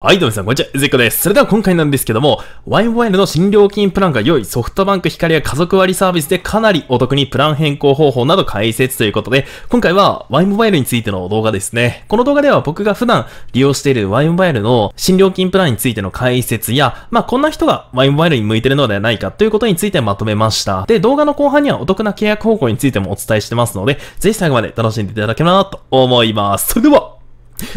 はい、どうもさん、こんにちは。ゆずコこです。それでは今回なんですけども、ワイモバイルの新料金プランが良いソフトバンク光や家族割サービスでかなりお得にプラン変更方法など解説ということで、今回はワイモバイルについての動画ですね。この動画では僕が普段利用しているワイモバイルの新料金プランについての解説や、まあこんな人がワイモバイルに向いてるのではないかということについてまとめました。で、動画の後半にはお得な契約方法についてもお伝えしてますので、ぜひ最後まで楽しんでいただければなと思います。それでは、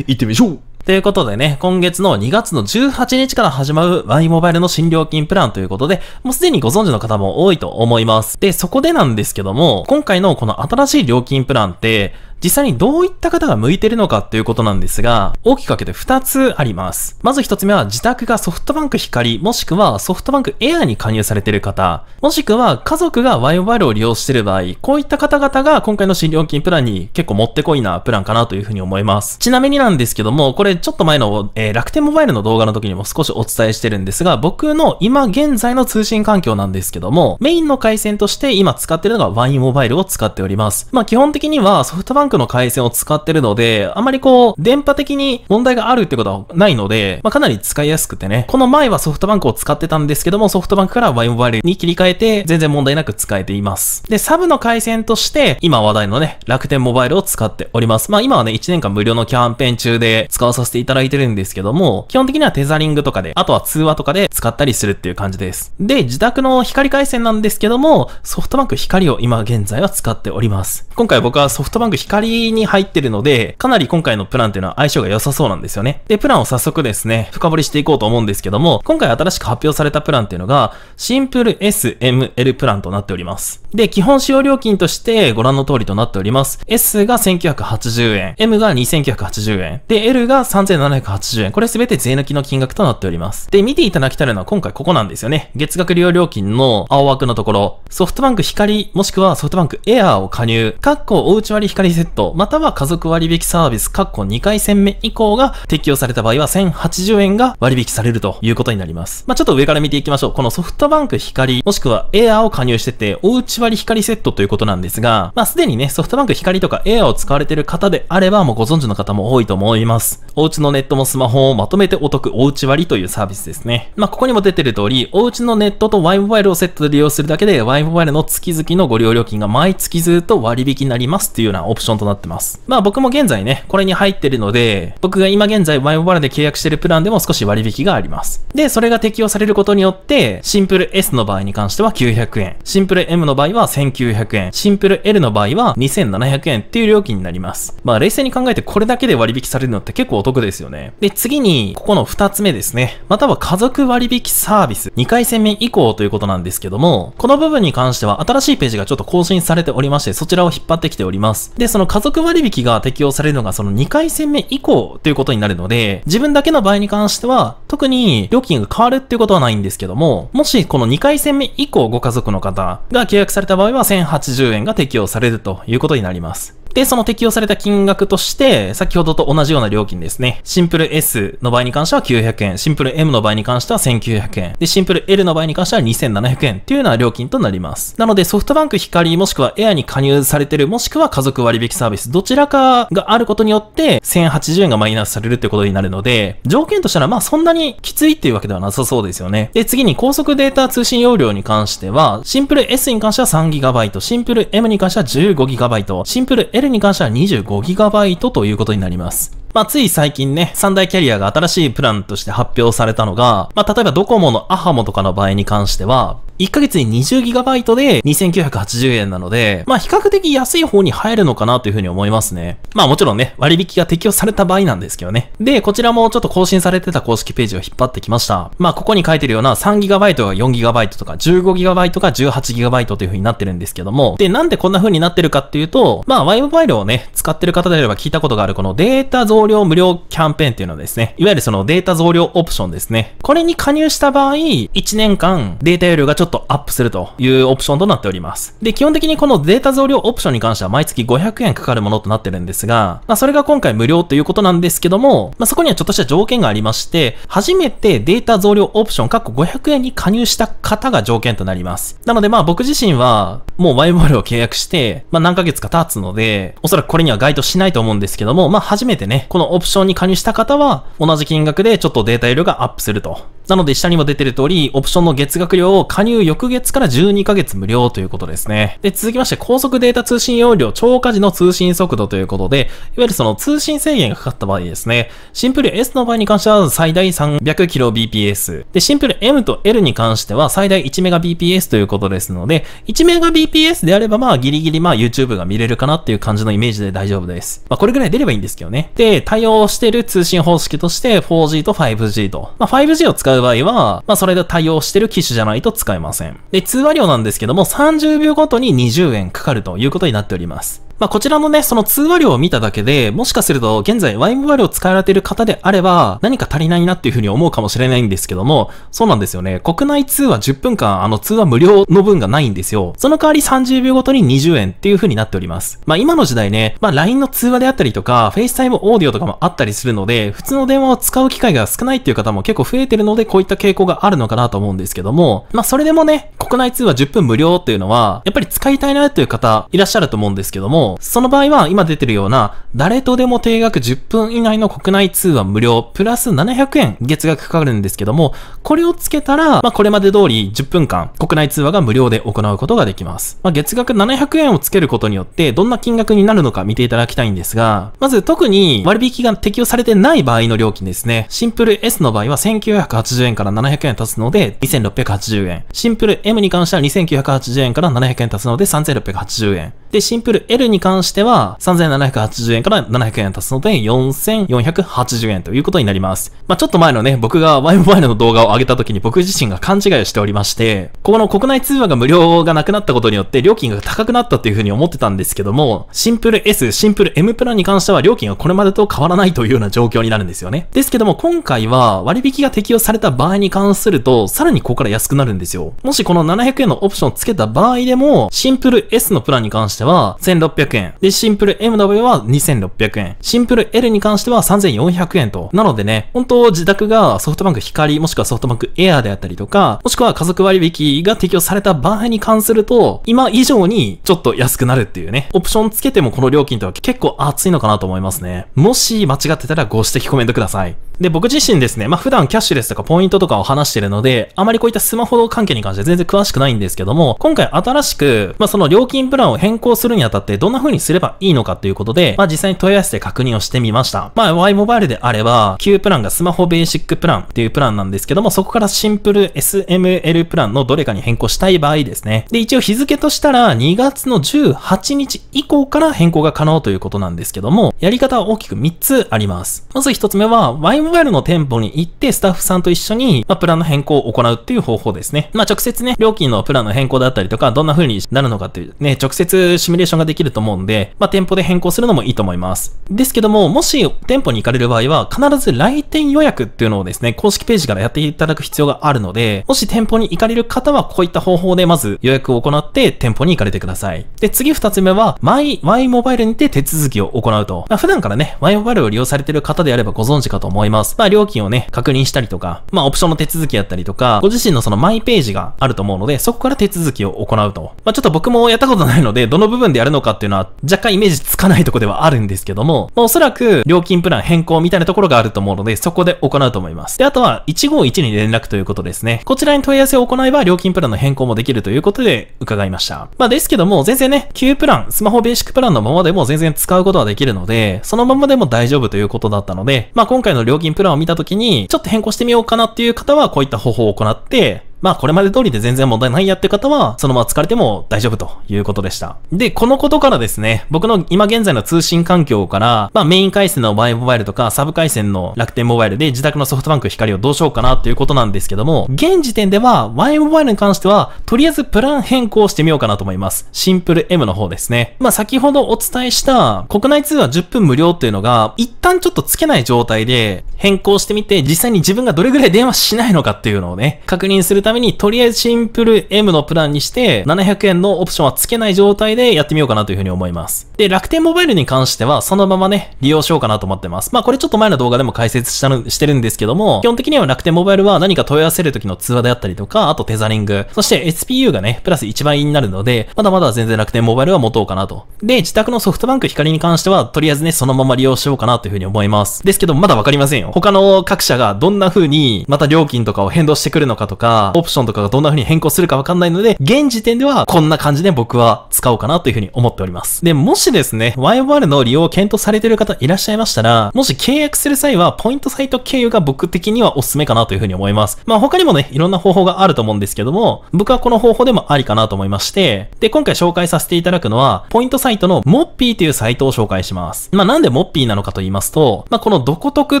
行ってみましょうということでね、今月の2月の18日から始まる Y モバイルの新料金プランということで、もうすでにご存知の方も多いと思います。で、そこでなんですけども、今回のこの新しい料金プランって、実際にどういった方が向いてるのかっていうことなんですが、大きく分けて2つあります。まず1つ目は自宅がソフトバンク光、もしくはソフトバンクエアに加入されてる方、もしくは家族が y イルを利用してる場合、こういった方々が今回の新料金プランに結構もってこいなプランかなというふうに思います。ちなみになんですけども、これちょっと前の、えー、楽天モバイルの動画の時にも少しお伝えしてるんですが、僕の今現在の通信環境なんですけども、メインの回線として今使ってるのが y インモバイルを使っております。まあ基本的にはソフトバンクンクの回線を使ってるので、あまりこう、電波的に問題があるってことはないので、まあ、かなり使いやすくてね。この前はソフトバンクを使ってたんですけども、ソフトバンクからワイモバイルに切り替えて、全然問題なく使えています。で、サブの回線として、今話題のね、楽天モバイルを使っております。まあ、今はね、1年間無料のキャンペーン中で使わさせていただいてるんですけども、基本的にはテザリングとかで、あとは通話とかで使ったりするっていう感じです。で、自宅の光回線なんですけども、ソフトバンク光を今現在は使っております。今回僕はソフトバンク光人に入ってるので、かなり今回のプランっていうのは相性が良さそうなんですよね。で、プランを早速ですね、深掘りしていこうと思うんですけども、今回新しく発表されたプランっていうのが、シンプル SML プランとなっております。で、基本使用料金としてご覧の通りとなっております。S が1980円、M が2980円、で、L が3780円。これ全て税抜きの金額となっております。で、見ていただきたいのは今回ここなんですよね。月額利用料金の青枠のところ、ソフトバンク光もしくはソフトバンクエアーを加入、かっこおうち割り光設10%または家族割引サービス括弧2回戦目以降が適用された場合は1080円が割引されるということになります。まあ、ちょっと上から見ていきましょう。このソフトバンク光もしくはエアーを加入してておうち割光セットということなんですが、まあ、すでにね、ソフトバンク光とかエアーを使われている方であればもうご存知の方も多いと思います。おうちのネットもスマホをまとめてお得おうち割というサービスですね。まあ、ここにも出てる通り、おうちのネットと Y モバイルをセットで利用するだけで Y モバイルの月々のご利用料金が毎月ずっと割引になりますっていうようなオプションとなってます。まあ僕も現在ね、これに入ってるので、僕が今現在マイモバラで契約してるプランでも少し割引があります。で、それが適用されることによって、シンプル S の場合に関しては900円、シンプル M の場合は1900円、シンプル L の場合は2700円っていう料金になります。まあ冷静に考えてこれだけで割引されるのって結構お得ですよね。で、次に、ここの2つ目ですね。または家族割引サービス、2回戦目以降ということなんですけども、この部分に関しては新しいページがちょっと更新されておりまして、そちらを引っ張ってきております。で、その家族割引が適用されるのがその2回戦目以降ということになるので、自分だけの場合に関しては、特に料金が変わるっていうことはないんですけども、もしこの2回戦目以降ご家族の方が契約された場合は1080円が適用されるということになります。で、その適用された金額として、先ほどと同じような料金ですね。シンプル S の場合に関しては900円、シンプル M の場合に関しては1900円、で、シンプル L の場合に関しては2700円っていうような料金となります。なので、ソフトバンク光もしくは Air に加入されてる、もしくは家族割引サービス、どちらかがあることによって、1080円がマイナスされるってことになるので、条件としたらまあそんなにきついっていうわけではなさそうですよね。で、次に高速データ通信容量に関しては、シンプル S に関しては 3GB、シンプル M に関しては 15GB、シンプル L に関しては 25GB ということになります。まあ、つい最近ね、三大キャリアが新しいプランとして発表されたのが、まあ、例えばドコモのアハモとかの場合に関しては、1ヶ月に 20GB で2980円なので、まあ、比較的安い方に入るのかなというふうに思いますね。まあ、もちろんね、割引が適用された場合なんですけどね。で、こちらもちょっと更新されてた公式ページを引っ張ってきました。まあ、ここに書いてるような 3GB が 4GB とか 15GB が 18GB というふうになってるんですけども、で、なんでこんな風になってるかっていうと、まあ、Y モバイルをね、使ってる方であれば聞いたことがあるこのデータ増増量無料キャンペーンっていうのはですね、いわゆるそのデータ増量オプションですね。これに加入した場合、1年間データ容量がちょっとアップするというオプションとなっております。で、基本的にこのデータ増量オプションに関しては毎月500円かかるものとなってるんですが、まあそれが今回無料ということなんですけども、まあそこにはちょっとした条件がありまして、初めてデータ増量オプション、500円に加入した方が条件となります。なのでまあ僕自身は、もうワイボールを契約して、まあ、何ヶ月か経つので、おそらくこれには該当しないと思うんですけども、まあ、初めてね、このオプションに加入した方は、同じ金額でちょっとデータ量がアップするとなので下にも出てる通り、オプションの月額料を加入翌月から12ヶ月無料ということですね。で、続きまして高速データ通信容量超過時の通信速度ということで、いわゆるその通信制限がかかった場合ですね。シンプル S の場合に関しては最大 300kbps。で、シンプル M と L に関しては最大 1Mbps ということですので、1Mbps であればまあギリギリまあ YouTube が見れるかなっていう感じのイメージで大丈夫です。まあこれぐらい出ればいいんですけどね。で、対応してる通信方式として 4G と 5G と。まあ 5G を使うう場合は、まあ、それで対応してる機種じゃないと使えません。で、通話料なんですけども、30秒ごとに20円かかるということになっております。まあ、こちらのね、その通話量を見ただけで、もしかすると現在ワイム話を使われている方であれば、何か足りないなっていうふうに思うかもしれないんですけども、そうなんですよね。国内通話10分間、あの通話無料の分がないんですよ。その代わり30秒ごとに20円っていう風になっております。まあ、今の時代ね、まあ、LINE の通話であったりとか、FaceTime オーディオとかもあったりするので、普通の電話を使う機会が少ないっていう方も結構増えてるので、こういった傾向があるのかなと思うんですけども、まあ、それでもね、国内通話10分無料っていうのは、やっぱり使いたいなっていう方いらっしゃると思うんですけども、その場合は今出てるような、誰とでも定額10分以内の国内通話無料、プラス700円月額かかるんですけども、これをつけたら、まあこれまで通り10分間国内通話が無料で行うことができます。まあ月額700円をつけることによって、どんな金額になるのか見ていただきたいんですが、まず特に割引が適用されてない場合の料金ですね。シンプル S の場合は1980円から700円足すので2680円。シンプル M に関しては2980円から700円足すので3680円。で、シンプル L に関しては、3780円から700円足すので、4480円ということになります。まあ、ちょっと前のね、僕がワイモバイルの動画を上げた時に僕自身が勘違いをしておりまして、ここの国内通話が無料がなくなったことによって料金が高くなったっていうふうに思ってたんですけども、シンプル S、シンプル M プランに関しては料金がこれまでと変わらないというような状況になるんですよね。ですけども、今回は割引が適用された場合に関すると、さらにここから安くなるんですよ。もしこの700円のオプションをつけた場合でも、シンプル S のプランに関してては1600円。で、シンプル MW は2600円。シンプル L に関しては3400円と。なのでね、本当自宅がソフトバンク光もしくはソフトバンクエアであったりとか、もしくは家族割引が適用された場合に関すると、今以上にちょっと安くなるっていうね、オプションつけてもこの料金とは結構熱いのかなと思いますね。もし間違ってたらご指摘コメントください。で、僕自身ですね、まあ普段キャッシュレスとかポイントとかを話してるので、あまりこういったスマホ関係に関して全然詳しくないんですけども、今回新しく、まあその料金プランを変更するにあたってどんな風にすればいいのかということで、まあ実際に問い合わせて確認をしてみました。まあ Y モバイルであれば、旧プランがスマホベーシックプランっていうプランなんですけども、そこからシンプル SML プランのどれかに変更したい場合ですね。で、一応日付としたら2月の18日以降から変更が可能ということなんですけども、やり方は大きく3つあります。まず1つ目は、Y モンガルの店舗に行って、スタッフさんと一緒に、まあ、プランの変更を行うっていう方法ですね。まあ、直接ね、料金のプランの変更だったりとか、どんな風になるのかっていう、ね、直接シミュレーションができると思うんで、まあ、店舗で変更するのもいいと思います。ですけども、もし店舗に行かれる場合は、必ず来店予約っていうのをですね、公式ページからやっていただく必要があるので、もし店舗に行かれる方は、こういった方法でまず予約を行って店舗に行かれてください。で、次二つ目は、マイ、Y モバイルにて手続きを行うと。まあ、普段からね、Y モバイルを利用されている方であればご存知かと思います。ます。まあ、料金をね、確認したりとか、まあ、オプションの手続きやったりとか、ご自身のそのマイページがあると思うので、そこから手続きを行うと。まあ、ちょっと僕もやったことないので、どの部分でやるのかっていうのは、若干イメージつかないとこではあるんですけども、まあ、おそらく、料金プラン変更みたいなところがあると思うので、そこで行うと思います。で、あとは、151に連絡ということですね。こちらに問い合わせを行えば、料金プランの変更もできるということで、伺いました。まあ、ですけども、全然ね、旧プラン、スマホベーシックプランのままでも全然使うことはできるので、そのままでも大丈夫ということだったので、まあ、今回の料金プランを見たときに、ちょっと変更してみようかなっていう方は、こういった方法を行って、まあこれまで通りで全然問題ないやって方は、そのまま疲れても大丈夫ということでした。で、このことからですね、僕の今現在の通信環境から、まあメイン回線のマイモバイルとか、サブ回線の楽天モバイルで自宅のソフトバンク光をどうしようかなということなんですけども、現時点では、Y モバイルに関しては、とりあえずプラン変更してみようかなと思います。シンプル M の方ですね。まあ先ほどお伝えした、国内通話10分無料っていうのが、一旦ちょっとつけない状態で変更してみて、実際に自分がどれぐらい電話しないのかっていうのをね、確認するためために、とりあえずシンプル M のプランにして、700円のオプションは付けない状態でやってみようかなというふうに思います。で、楽天モバイルに関しては、そのままね、利用しようかなと思ってます。まあ、これちょっと前の動画でも解説したの、してるんですけども、基本的には楽天モバイルは何か問い合わせる時の通話であったりとか、あとテザリング、そして SPU がね、プラス1倍になるので、まだまだ全然楽天モバイルは持とうかなと。で、自宅のソフトバンク光に関しては、とりあえずね、そのまま利用しようかなというふうに思います。ですけど、まだわかりませんよ。他の各社がどんな風に、また料金とかを変動してくるのかとか、オプションとかがどんな風に変更するかわかんないので、現時点ではこんな感じで僕は使おうかなという風に思っております。で、もしですね、YOR の利用を検討されている方いらっしゃいましたら、もし契約する際は、ポイントサイト経由が僕的にはおすすめかなという風に思います。まあ他にもね、いろんな方法があると思うんですけども、僕はこの方法でもありかなと思いまして、で、今回紹介させていただくのは、ポイントサイトのモッピーというサイトを紹介します。まあなんでモッピーなのかと言いますと、まあこのどこ得っ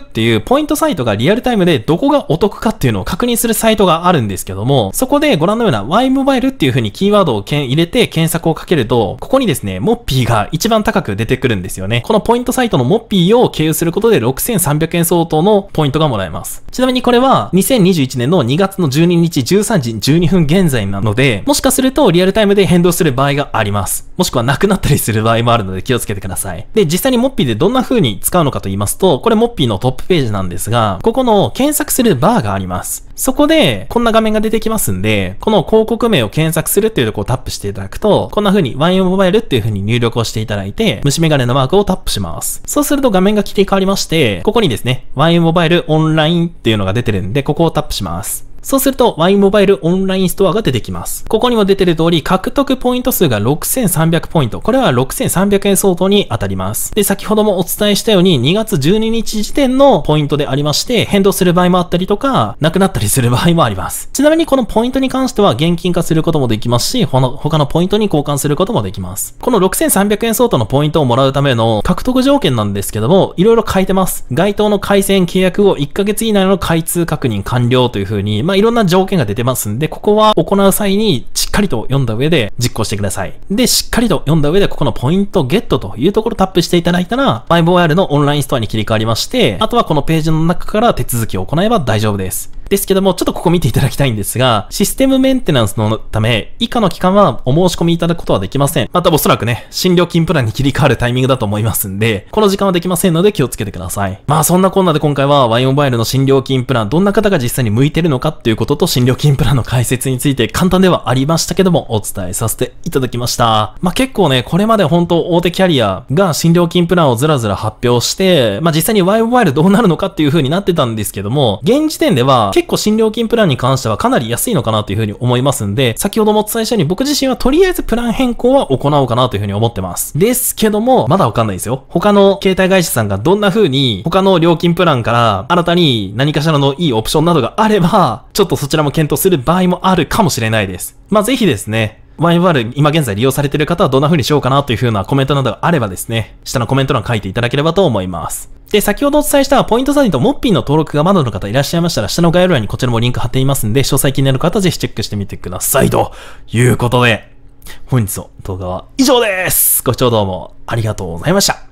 ていうポイントサイトがリアルタイムでどこがお得かっていうのを確認するサイトがあるんですけども、そこでご覧のような Y モバイルっていう風にキーワードをけん入れて検索をかけると、ここにですね、モッピーが一番高く出てくるんですよね。このポイントサイトのモッピーを経由することで6300円相当のポイントがもらえます。ちなみにこれは2021年の2月の12日13時12分現在なので、もしかするとリアルタイムで変動する場合があります。もしくはなくなったりする場合もあるので気をつけてください。で、実際にモッピーでどんな風に使うのかと言いますと、これモッピーのトップページなんですが、ここの検索するバーがあります。そこで、こんな画面が出てきますんで、この広告名を検索するっていうとこをタップしていただくと、こんな風に YO モバイルっていう風に入力をしていただいて、虫眼鏡のマークをタップします。そうすると画面が切り替わりまして、ここにですね、YO モバイルオンラインっていうのが出てるんで、ここをタップします。そうするとワンモバイルオンラインストアが出てきます。ここにも出てる通り、獲得ポイント数が6300ポイント。これは6300円相当に当たります。で、先ほどもお伝えしたように、2月12日時点のポイントでありまして、変動する場合もあったりとか、なくなったりする場合もあります。ちなみにこのポイントに関しては現金化することもできますし、他のポイントに交換することもできます。この6300円相当のポイントをもらうための獲得条件なんですけども、いろいろ書いてます。該当の回線契約を1ヶ月以内の開通確認完了というふうに、まいろんな条件が出てますんで、ここは行う際にしっかりと読んだ上で実行してください。で、しっかりと読んだ上で、ここのポイントゲットというところをタップしていただいたら、5 o r のオンラインストアに切り替わりまして、あとはこのページの中から手続きを行えば大丈夫です。ですけども、ちょっとここ見ていただきたいんですが、システムメンテナンスのため、以下の期間はお申し込みいただくことはできません。またおそらくね、新料金プランに切り替わるタイミングだと思いますんで、この時間はできませんので気をつけてください。まあそんなこんなで今回は Y モバイルの新料金プラン、どんな方が実際に向いてるのかっていうことと新料金プランの解説について簡単ではありましたけども、お伝えさせていただきました。まあ結構ね、これまで本当大手キャリアが新料金プランをずらずら発表して、まあ実際に Y モバイルどうなるのかっていう風になってたんですけども、現時点では結構新料金プランに関してはかなり安いのかなというふうに思いますんで、先ほどもお伝えしたように僕自身はとりあえずプラン変更は行おうかなというふうに思ってます。ですけども、まだわかんないですよ。他の携帯会社さんがどんな風に他の料金プランから新たに何かしらのいいオプションなどがあれば、ちょっとそちらも検討する場合もあるかもしれないです。まあ、ぜひですね、YMR 今現在利用されている方はどんな風にしようかなという風なコメントなどがあればですね、下のコメント欄書いていただければと思います。で、先ほどお伝えしたポイントサイとモッピーの登録がまだの方いらっしゃいましたら、下の概要欄にこちらもリンク貼っていますんで、詳細気になる方ぜひチェックしてみてください。ということで、本日の動画は以上ですご視聴どうもありがとうございました。